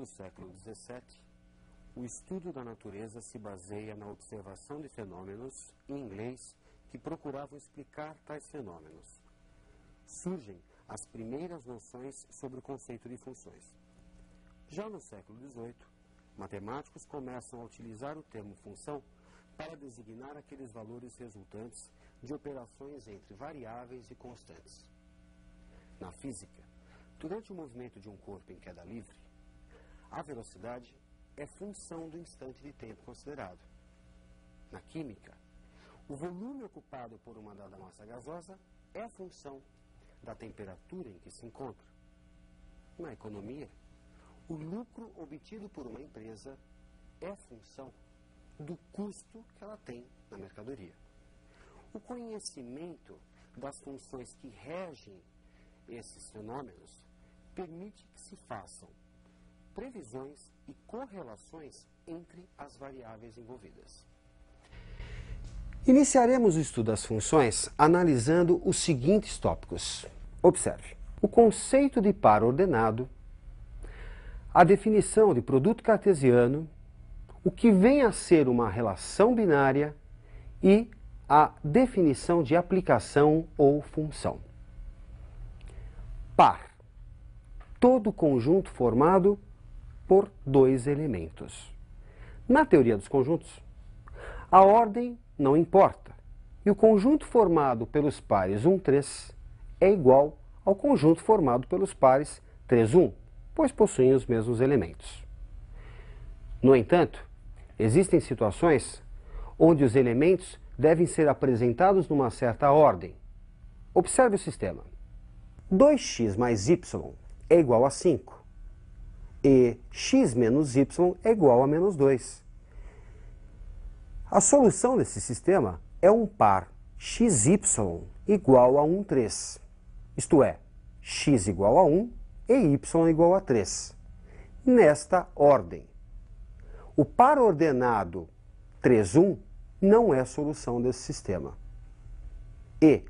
do século XVII, o estudo da natureza se baseia na observação de fenômenos, em inglês, que procuravam explicar tais fenômenos. Surgem as primeiras noções sobre o conceito de funções. Já no século XVIII, matemáticos começam a utilizar o termo função para designar aqueles valores resultantes de operações entre variáveis e constantes. Na física, durante o movimento de um corpo em queda livre, a velocidade é função do instante de tempo considerado. Na química, o volume ocupado por uma dada massa gasosa é função da temperatura em que se encontra. Na economia, o lucro obtido por uma empresa é função do custo que ela tem na mercadoria. O conhecimento das funções que regem esses fenômenos permite que se façam previsões e correlações entre as variáveis envolvidas. Iniciaremos o estudo das funções analisando os seguintes tópicos. Observe, o conceito de par ordenado, a definição de produto cartesiano, o que vem a ser uma relação binária e a definição de aplicação ou função. Par. Todo conjunto formado por dois elementos. Na teoria dos conjuntos, a ordem não importa, e o conjunto formado pelos pares 1, 3 é igual ao conjunto formado pelos pares 3, 1, pois possuem os mesmos elementos. No entanto, existem situações onde os elementos devem ser apresentados numa certa ordem. Observe o sistema. 2x mais y é igual a 5 e x menos y é igual a menos 2. A solução desse sistema é um par xy igual a 1, 3. Isto é, x igual a 1 e y igual a 3. Nesta ordem. O par ordenado 3, 1 não é a solução desse sistema. E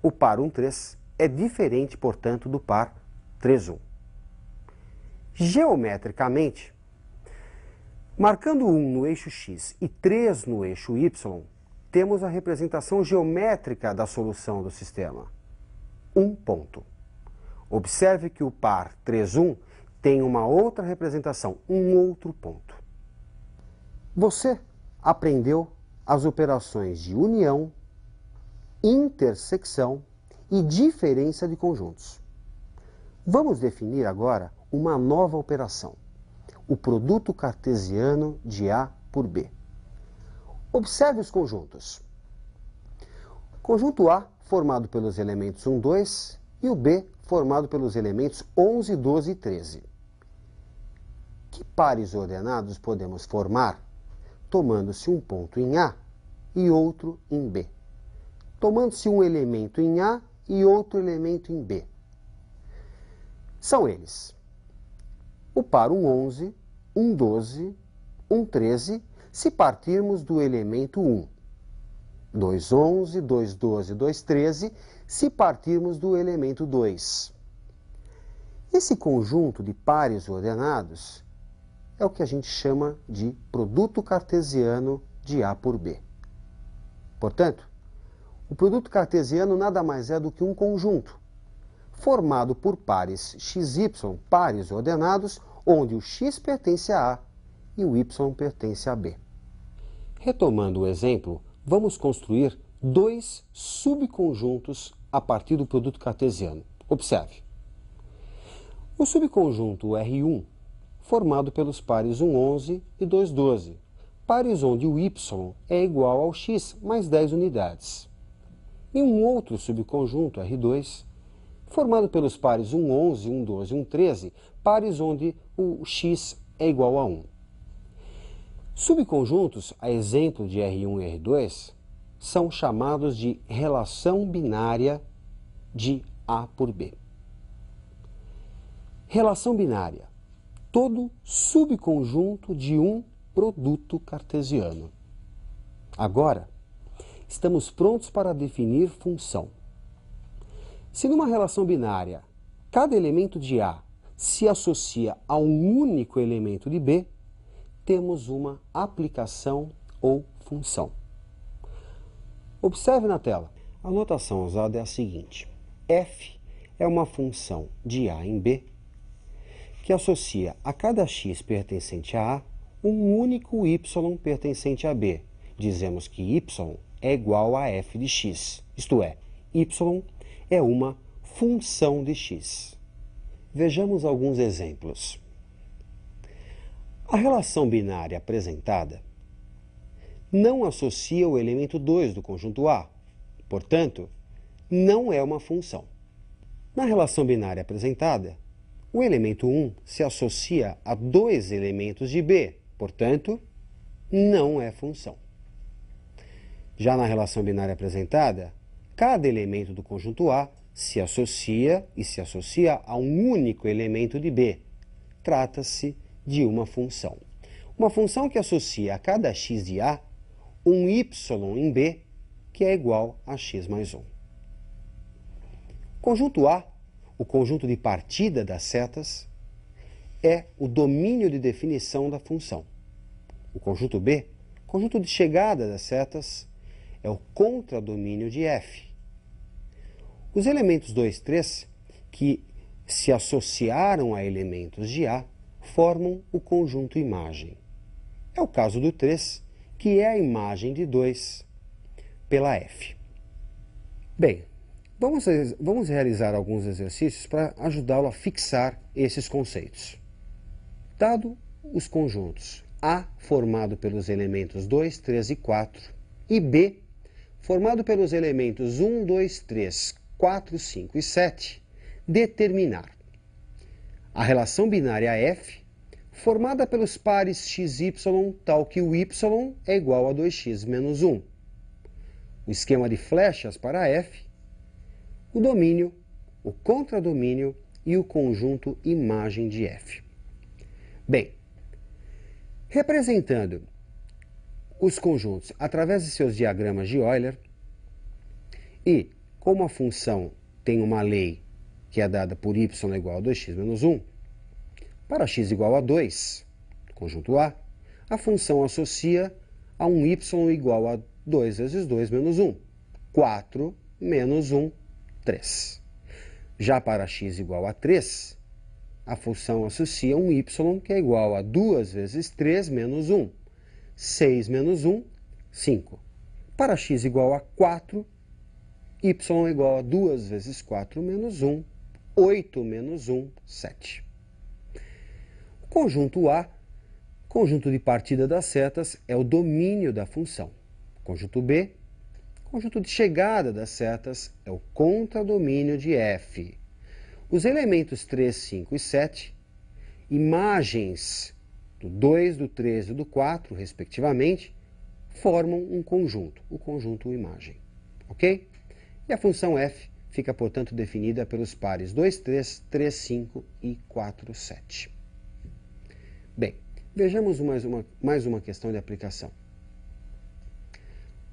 o par 1, 3 é diferente, portanto, do par 3, 1. Geometricamente, marcando 1 no eixo x e 3 no eixo y, temos a representação geométrica da solução do sistema. Um ponto. Observe que o par 3, 1 tem uma outra representação, um outro ponto. Você aprendeu as operações de união, intersecção e diferença de conjuntos. Vamos definir agora uma nova operação, o produto cartesiano de A por B. Observe os conjuntos. conjunto A formado pelos elementos 1, 2 e o B formado pelos elementos 11, 12 e 13. Que pares ordenados podemos formar tomando-se um ponto em A e outro em B? Tomando-se um elemento em A e outro elemento em B. São eles o par 1, 1, 11, 12, 1, 13, se partirmos do elemento 1. 2, 2, 11, 12, 2, 13, se partirmos do elemento 2. Esse conjunto de pares ordenados é o que a gente chama de produto cartesiano de A por B. Portanto, o produto cartesiano nada mais é do que um conjunto formado por pares xy, pares ordenados, onde o x pertence a A e o y pertence a B. Retomando o exemplo, vamos construir dois subconjuntos a partir do produto cartesiano. Observe. O subconjunto R1, formado pelos pares 1, 11 e 2, 12, pares onde o y é igual ao x mais 10 unidades. E um outro subconjunto, R2, formado pelos pares 1, 11, 1, 12, 1, 13, pares onde o x é igual a 1. Subconjuntos, a exemplo de R1 e R2, são chamados de relação binária de A por B. Relação binária. Todo subconjunto de um produto cartesiano. Agora, estamos prontos para definir função. Se numa relação binária, cada elemento de A se associa a um único elemento de B, temos uma aplicação ou função. Observe na tela. A notação usada é a seguinte. f é uma função de A em B que associa a cada x pertencente a A um único y pertencente a B. Dizemos que y é igual a f de x, isto é, y é uma função de x. Vejamos alguns exemplos. A relação binária apresentada não associa o elemento 2 do conjunto A, portanto, não é uma função. Na relação binária apresentada, o elemento 1 se associa a dois elementos de B, portanto, não é função. Já na relação binária apresentada, cada elemento do conjunto A se associa e se associa a um único elemento de B. Trata-se de uma função. Uma função que associa a cada x de A um y em B que é igual a x mais 1. Conjunto A, o conjunto de partida das setas, é o domínio de definição da função. O conjunto B, conjunto de chegada das setas, é o contradomínio de f. Os elementos 2, 3, que se associaram a elementos de A, formam o conjunto imagem. É o caso do 3, que é a imagem de 2 pela F. Bem, vamos, vamos realizar alguns exercícios para ajudá-lo a fixar esses conceitos. Dado os conjuntos A formado pelos elementos 2, 3 e 4 e B formado pelos elementos 1, 2, 3, 4, 4, 5 e 7, determinar a relação binária f, formada pelos pares x, y, tal que o y é igual a 2x menos 1, o esquema de flechas para f, o domínio, o contradomínio e o conjunto imagem de f. Bem, representando os conjuntos através de seus diagramas de Euler e como a função tem uma lei que é dada por y igual a 2x menos 1, para x igual a 2, conjunto A, a função associa a um y igual a 2 vezes 2 menos 1. 4 menos 1, 3. Já para x igual a 3, a função associa um y que é igual a 2 vezes 3 menos 1. 6 menos 1, 5. Para x igual a 4, y igual a 2 vezes 4 menos 1, 8 menos 1, 7. O conjunto A, conjunto de partida das setas, é o domínio da função. O conjunto B, conjunto de chegada das setas, é o contradomínio de F. Os elementos 3, 5 e 7, imagens do 2, do 3 e do 4, respectivamente, formam um conjunto, o conjunto imagem. Ok? E a função f fica, portanto, definida pelos pares 2, 3, 3, 5 e 4, 7. Bem, vejamos mais uma, mais uma questão de aplicação.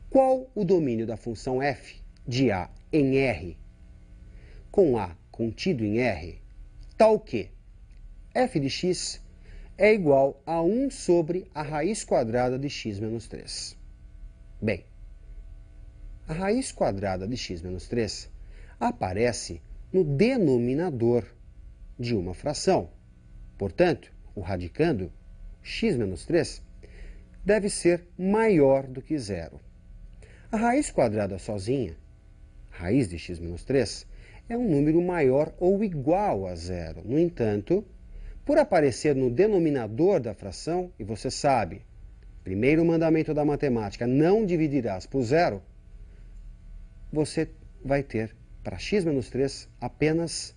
Qual o domínio da função f de A em R, com A contido em R, tal que f de x é igual a 1 sobre a raiz quadrada de x menos 3. Bem, a raiz quadrada de x menos 3 aparece no denominador de uma fração. Portanto, o radicando x menos 3 deve ser maior do que zero. A raiz quadrada sozinha, raiz de x menos 3, é um número maior ou igual a zero. No entanto, por aparecer no denominador da fração, e você sabe, primeiro mandamento da matemática, não dividirás por zero, você vai ter para x menos 3 apenas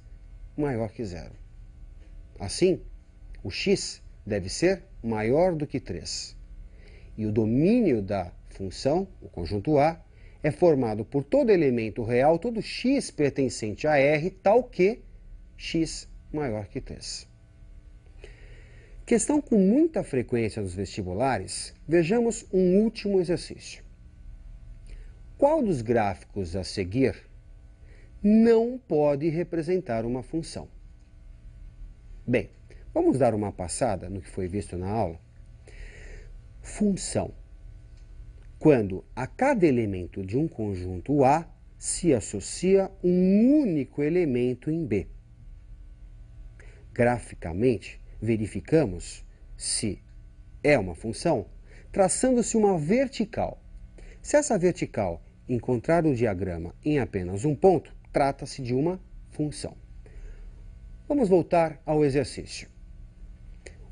maior que zero. Assim, o x deve ser maior do que 3. E o domínio da função, o conjunto A, é formado por todo elemento real, todo x pertencente a R, tal que x maior que 3. Questão com muita frequência nos vestibulares, vejamos um último exercício qual dos gráficos a seguir não pode representar uma função. Bem, vamos dar uma passada no que foi visto na aula. Função. Quando a cada elemento de um conjunto A se associa um único elemento em B. Graficamente, verificamos se é uma função traçando-se uma vertical. Se essa vertical encontrar o diagrama em apenas um ponto, trata-se de uma função. Vamos voltar ao exercício.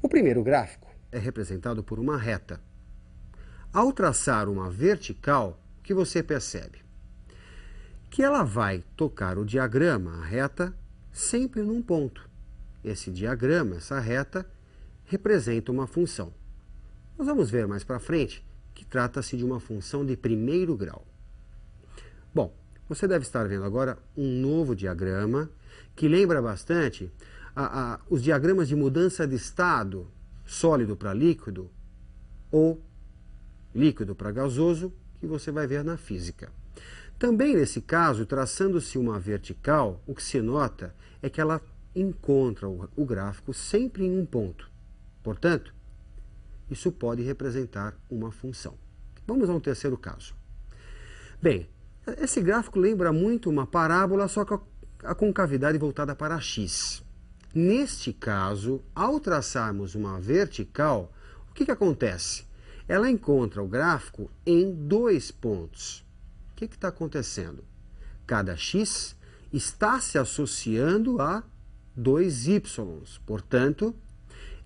O primeiro gráfico é representado por uma reta. Ao traçar uma vertical, o que você percebe? Que ela vai tocar o diagrama, a reta, sempre num ponto. Esse diagrama, essa reta, representa uma função. Nós vamos ver mais para frente que trata-se de uma função de primeiro grau. Bom, você deve estar vendo agora um novo diagrama que lembra bastante a, a, os diagramas de mudança de estado sólido para líquido ou líquido para gasoso que você vai ver na física. Também nesse caso, traçando-se uma vertical, o que se nota é que ela encontra o, o gráfico sempre em um ponto. Portanto, isso pode representar uma função. Vamos a um terceiro caso. Bem, esse gráfico lembra muito uma parábola, só com a concavidade voltada para x. Neste caso, ao traçarmos uma vertical, o que, que acontece? Ela encontra o gráfico em dois pontos. O que está acontecendo? Cada x está se associando a dois y. Portanto,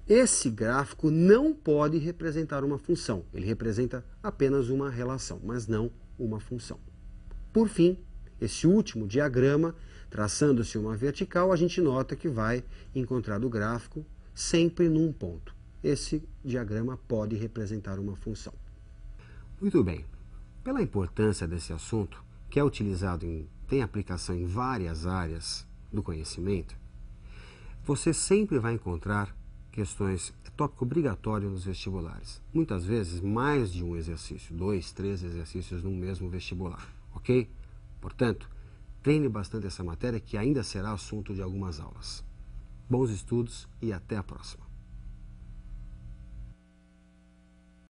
esse gráfico não pode representar uma função. Ele representa apenas uma relação, mas não uma função. Por fim, esse último diagrama, traçando-se uma vertical, a gente nota que vai encontrar o gráfico sempre num ponto. Esse diagrama pode representar uma função. Muito bem. Pela importância desse assunto, que é utilizado em tem aplicação em várias áreas do conhecimento, você sempre vai encontrar questões, é tópico obrigatório nos vestibulares. Muitas vezes, mais de um exercício, dois, três exercícios no mesmo vestibular. Ok? Portanto, treine bastante essa matéria que ainda será assunto de algumas aulas. Bons estudos e até a próxima!